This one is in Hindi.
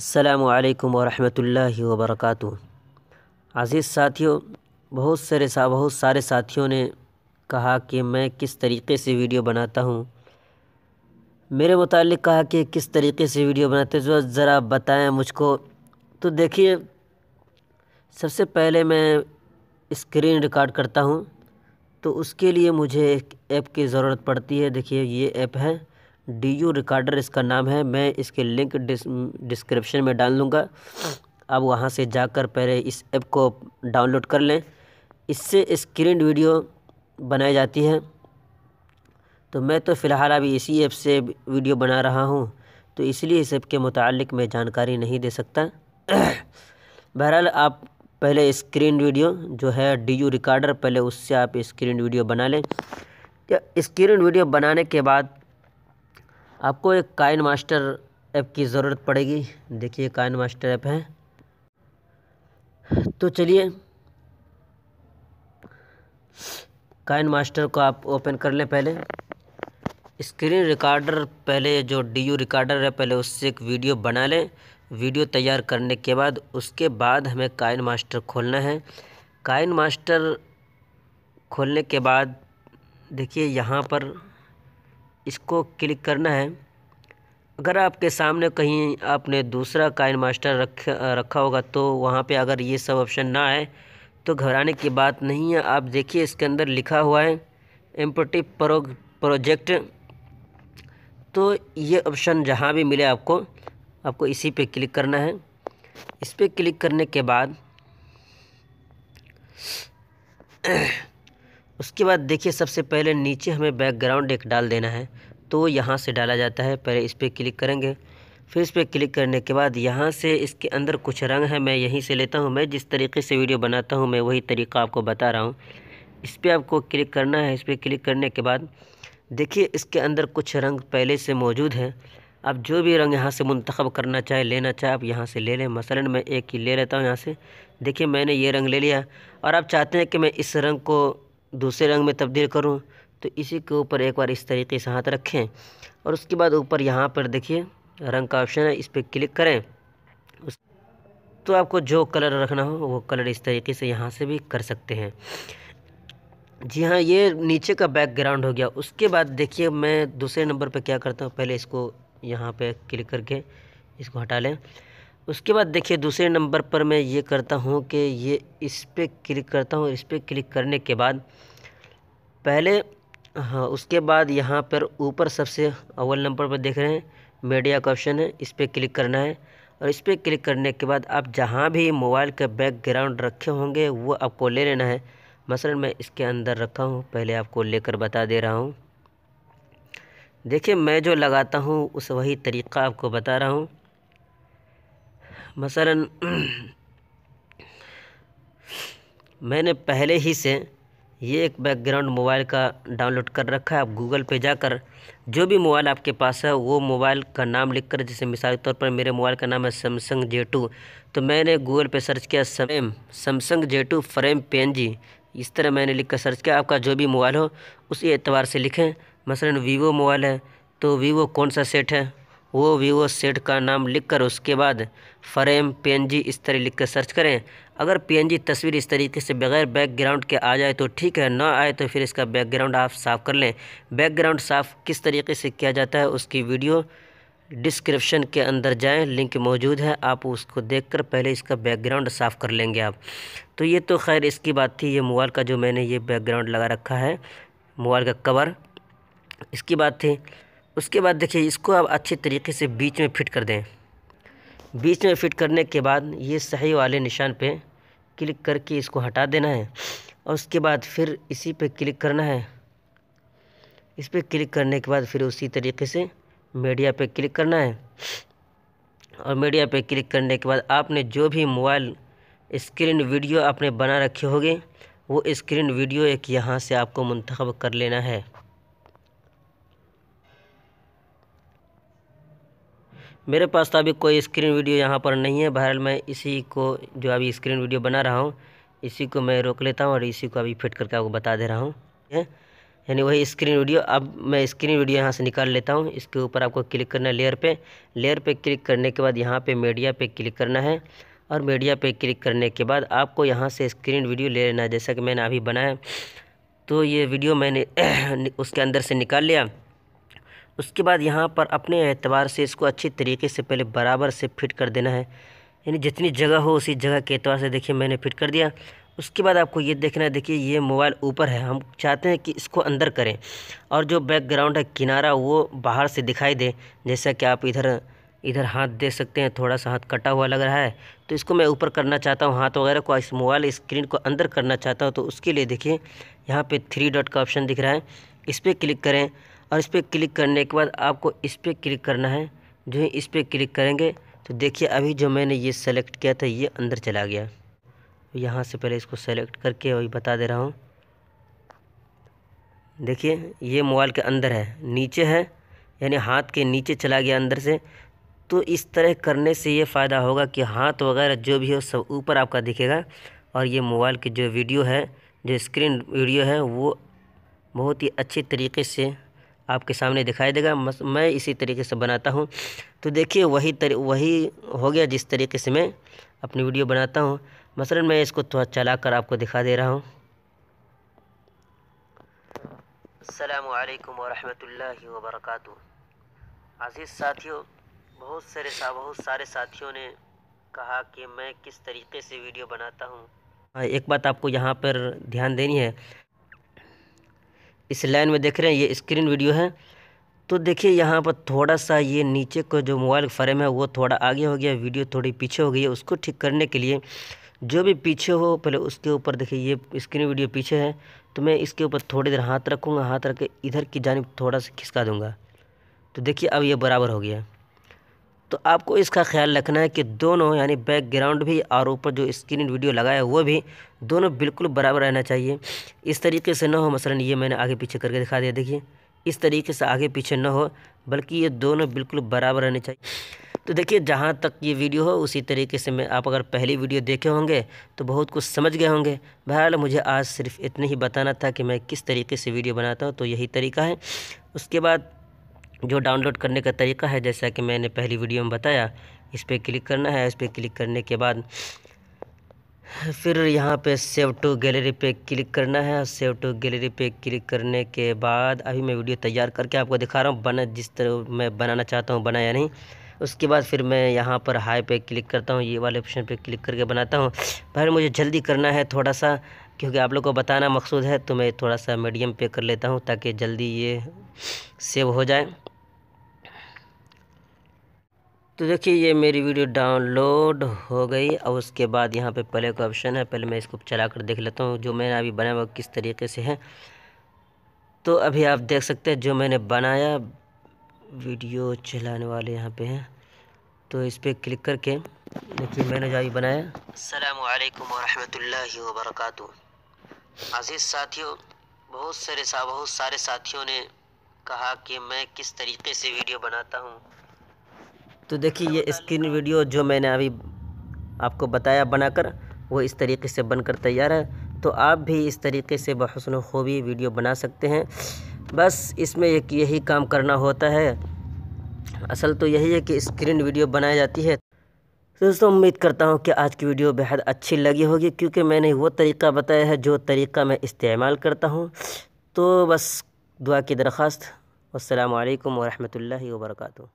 अल्लाम वरहमतुल्लि वबरकू अज़ीज़ साथियों बहुत सारे सा बहुत सारे साथियों ने कहा कि मैं किस तरीके से वीडियो बनाता हूँ मेरे मुतालिक कहा कि किस तरीके से वीडियो बनाते जो ज़रा बताएं मुझको तो देखिए सबसे पहले मैं स्क्रीन रिकॉर्ड करता हूँ तो उसके लिए मुझे एक ऐप की ज़रूरत पड़ती है देखिए ये ऐप है डी यू रिकॉर्डर इसका नाम है मैं इसके लिंक डिस्क्रिप्शन में डाल दूँगा आप वहाँ से जाकर पहले इस ऐप को डाउनलोड कर लें इससे स्क्रीन वीडियो बनाई जाती है तो मैं तो फ़िलहाल अभी इसी ऐप से वीडियो बना रहा हूँ तो इसलिए इस ऐप के मुतालिक मैं जानकारी नहीं दे सकता बहरहाल आप पहले स्क्रीन वीडियो जो है डी यू रिकॉर्डर पहले उससे आप स्क्रीन वीडियो बना लें स्क्रीन वीडियो बनाने के बाद आपको एक काइन मास्टर ऐप की ज़रूरत पड़ेगी देखिए काइन मास्टर ऐप है तो चलिए काइन मास्टर को आप ओपन कर लें पहले स्क्रीन रिकॉर्डर पहले जो डी यू रिकॉर्डर है पहले उससे एक वीडियो बना लें वीडियो तैयार करने के बाद उसके बाद हमें काइन मास्टर खोलना है काइन मास्टर खोलने के बाद देखिए यहाँ पर इसको क्लिक करना है अगर आपके सामने कहीं आपने दूसरा काइन मास्टर रख रखा होगा तो वहाँ पे अगर ये सब ऑप्शन ना आए तो घबराने की बात नहीं है आप देखिए इसके अंदर लिखा हुआ है एम्पोटिव प्रो प्रोजेक्ट तो ये ऑप्शन जहाँ भी मिले आपको आपको इसी पे क्लिक करना है इस पर क्लिक करने के बाद उसके बाद देखिए सबसे पहले नीचे हमें बैकग्राउंड एक डाल देना है तो यहाँ से डाला जाता है पहले इस पर क्लिक करेंगे फिर इस पर क्लिक करने के बाद यहाँ से इसके अंदर कुछ रंग है मैं यहीं से लेता हूँ मैं जिस तरीके से वीडियो बनाता हूँ मैं वही तरीका आपको बता रहा हूँ इस पर आपको क्लिक करना है इस पर क्लिक करने के बाद देखिए इसके अंदर कुछ रंग पहले से मौजूद हैं आप जो भी रंग यहाँ से मंतखब करना चाहे लेना चाहे आप यहाँ से ले लें मसलन मैं एक ही ले लेता हूँ यहाँ से देखिए मैंने ये रंग ले लिया और आप चाहते हैं कि मैं इस रंग को दूसरे रंग में तब्दील करूँ तो इसी के ऊपर एक बार इस तरीके से हाथ रखें और उसके बाद ऊपर यहाँ पर देखिए रंग का ऑप्शन है इस पर क्लिक करें उस तो आपको जो कलर रखना हो वो कलर इस तरीके से यहाँ से भी कर सकते हैं जी हाँ ये नीचे का बैकग्राउंड हो गया उसके बाद देखिए मैं दूसरे नंबर पे क्या करता हूँ पहले इसको यहाँ पे क्लिक करके इसको हटा लें उसके बाद देखिए दूसरे नंबर पर मैं ये करता हूँ कि ये इस पर क्लिक करता हूँ इस पर क्लिक करने के बाद पहले हाँ उसके बाद यहाँ पर ऊपर सबसे अव्वल नंबर पर देख रहे हैं मीडिया का ऑप्शन है इस पर क्लिक करना है और इस पर क्लिक करने के बाद आप जहाँ भी मोबाइल का बैकग्राउंड रखे होंगे वो आपको ले लेना है मसलन मैं इसके अंदर रखा हूँ पहले आपको लेकर बता दे रहा हूँ देखिए मैं जो लगाता हूँ उस वही तरीक़ा आपको बता रहा हूँ मसलन मैंने पहले ही से ये एक बैकग्राउंड मोबाइल का डाउनलोड कर रखा है आप गूगल पे जाकर जो भी मोबाइल आपके पास है वो मोबाइल का नाम लिखकर जैसे मिसाल के तौर पर मेरे मोबाइल का नाम है सैमसंग जे टू तो मैंने गूगल पे सर्च किया some Samsung J two frame pen जी इस तरह मैंने लिख कर सर्च किया आपका जो भी मोबाइल हो उसी एतवार से लिखें मसलन वीवो मोबाइल है तो वीवो कौन सा सेट है वो वीवो सेट का नाम लिखकर उसके बाद फ्रेम पीएनजी इस तरह लिख कर सर्च करें अगर पीएनजी तस्वीर इस तरीके से बगैर बैकग्राउंड के आ जाए तो ठीक है ना आए तो फिर इसका बैकग्राउंड आप साफ़ कर लें बैकग्राउंड साफ़ किस तरीके से किया जाता है उसकी वीडियो डिस्क्रिप्शन के अंदर जाएं लिंक मौजूद है आप उसको देखकर पहले इसका बैकग्राउंड साफ़ कर लेंगे आप तो ये तो खैर इसकी बात थी ये मोबाइल का जो मैंने ये बैकग्राउंड लगा रखा है मोबाइल का कवर इसकी बात थी उसके बाद देखिए इसको आप अच्छे तरीके से बीच में फिट कर दें बीच में फिट करने के बाद ये सही वाले निशान पे क्लिक करके इसको हटा देना है और उसके बाद फिर इसी पे क्लिक करना है इस पर क्लिक करने के बाद फिर उसी तरीके से मीडिया पे क्लिक करना है और मीडिया पे क्लिक करने के बाद आपने जो भी मोबाइल स्क्रीन वीडियो आपने बना रखे होंगे वो स्क्रीन वीडियो एक यहाँ से आपको मंतखब कर लेना है मेरे पास तो अभी कोई स्क्रीन वीडियो यहाँ पर नहीं है बहरहाल मैं इसी को जो अभी स्क्रीन वीडियो बना रहा हूँ इसी को मैं रोक लेता हूँ और इसी को अभी फिट करके आपको बता दे रहा हूँ यानी वही स्क्रीन वीडियो अब मैं स्क्रीन वीडियो यहाँ से निकाल लेता हूँ इसके ऊपर आपको क्लिक करना है लेयर पे लेयर पे क्लिक करने के बाद यहाँ पे मीडिया पे क्लिक करना है और मीडिया पे क्लिक करने के बाद आपको यहाँ से स्क्रीन वीडियो ले लेना है जैसा कि मैंने अभी बनाया तो ये वीडियो मैंने उसके अंदर से निकाल लिया उसके बाद यहाँ पर अपने एतबार से इसको अच्छी तरीके से पहले बराबर से फिट कर देना है यानी जितनी जगह हो उसी जगह के एतबार से देखिए मैंने फिट कर दिया उसके बाद आपको ये देखना है देखिए ये मोबाइल ऊपर है हम चाहते हैं कि इसको अंदर करें और जो बैकग्राउंड है किनारा वो बाहर से दिखाई दे जैसा कि आप इधर इधर हाथ देख सकते हैं थोड़ा सा हाथ कटा हुआ लग रहा है तो इसको मैं ऊपर करना चाहता हूँ हाथ वगैरह को इस मोबाइल स्क्रीन को अंदर करना चाहता हूँ तो उसके लिए देखिए यहाँ पर थ्री डॉट का ऑप्शन दिख रहा है इस पर क्लिक करें और इस पर क्लिक करने के बाद आपको इस पर क्लिक करना है जो ही इस पर क्लिक करेंगे तो देखिए अभी जो मैंने ये सेलेक्ट किया था ये अंदर चला गया यहाँ से पहले इसको सेलेक्ट करके वही बता दे रहा हूँ देखिए ये मोबाइल के अंदर है नीचे है यानी हाथ के नीचे चला गया अंदर से तो इस तरह करने से ये फ़ायदा होगा कि हाथ वगैरह जो भी हो सब ऊपर आपका दिखेगा और ये मोबाइल की जो वीडियो है जो स्क्रीन वीडियो है वो बहुत ही अच्छे तरीके से आपके सामने दिखाई देगा मैं इसी तरीके से बनाता हूँ तो देखिए वही तरी वही हो गया जिस तरीके से मैं अपनी वीडियो बनाता हूँ मसलन मैं इसको थोड़ा चला कर आपको दिखा दे रहा हूँ अल्लाम वरहमल वर्क अज़ीज़ साथियों बहुत सारे सा, बहुत सारे साथियों ने कहा कि मैं किस तरीके से वीडियो बनाता हूँ हाँ, एक बात आपको यहाँ पर ध्यान देनी है इस लाइन में देख रहे हैं ये स्क्रीन वीडियो है तो देखिए यहाँ पर थोड़ा सा ये नीचे को जो मोबाइल फ्रेम है वो थोड़ा आगे हो गया वीडियो थोड़ी पीछे हो गई है उसको ठीक करने के लिए जो भी पीछे हो पहले उसके ऊपर देखिए ये स्क्रीन वीडियो पीछे है तो मैं इसके ऊपर थोड़ी देर हाथ रखूँगा हाथ रख के इधर की जानब थोड़ा सा खिसका दूँगा तो देखिए अब ये बराबर हो गया तो आपको इसका ख्याल रखना है कि दोनों यानी बैकग्राउंड भी और ऊपर जो स्क्रीन वीडियो लगाया वो भी दोनों बिल्कुल बराबर रहना चाहिए इस तरीके से ना हो मसलन ये मैंने आगे पीछे करके दिखा दिया देखिए इस तरीके से आगे पीछे ना हो बल्कि ये दोनों बिल्कुल बराबर रहने चाहिए तो देखिए जहाँ तक ये वीडियो हो उसी तरीके से मैं आप अगर पहली वीडियो देखे होंगे तो बहुत कुछ समझ गए होंगे बहरहाल मुझे आज सिर्फ इतना ही बताना था कि मैं किस तरीके से वीडियो बनाता हूँ तो यही तरीका है उसके बाद जो डाउनलोड करने का तरीका है जैसा कि मैंने पहली वीडियो में बताया इस पर क्लिक करना है इस पर क्लिक करने के बाद फिर यहाँ पे सेव टू गैलरी पे क्लिक करना है सेव टू गैलरी पे क्लिक करने के बाद अभी मैं वीडियो तैयार करके आपको दिखा रहा हूँ बना जिस तरह मैं बनाना चाहता हूँ बनाया नहीं उसके बाद फिर मैं यहाँ पर हाई पे क्लिक करता हूँ ये वाले ऑप्शन पे क्लिक करके बनाता हूँ भाई मुझे जल्दी करना है थोड़ा सा क्योंकि आप लोग को बताना मकसूद है तो मैं थोड़ा सा मीडियम पे कर लेता हूँ ताकि जल्दी ये सेव हो जाए तो देखिए ये मेरी वीडियो डाउनलोड हो गई और उसके बाद यहाँ पे पहले का ऑप्शन है पहले मैं इसको चला कर देख लेता हूँ जो मैंने अभी बनाया वो किस तरीके से है तो अभी आप देख सकते हैं जो मैंने बनाया वीडियो चलाने वाले यहाँ पे हैं तो इस पर क्लिक करके देखिए मैंने जो अभी बनाया असलकम वरहमल वर्क अज़ीज़ साथियों बहुत सारे सा बहुत सारे साथियों ने कहा कि मैं किस तरीके से वीडियो बनाता हूँ तो देखिए ये स्क्रीन वीडियो जो मैंने अभी आपको बताया बनाकर वो इस तरीके से बनकर तैयार है तो आप भी इस तरीके से बहसन खूबी वीडियो बना सकते हैं बस इसमें एक यही काम करना होता है असल तो यही है कि स्क्रीन वीडियो बनाई जाती है तो दोस्तों उम्मीद करता हूँ कि आज की वीडियो बेहद अच्छी लगी होगी क्योंकि मैंने वो तरीका बताया है जो तरीका मैं इस्तेमाल करता हूँ तो बस दुआ की दरख्वास्त असलकम वरहमल वर्का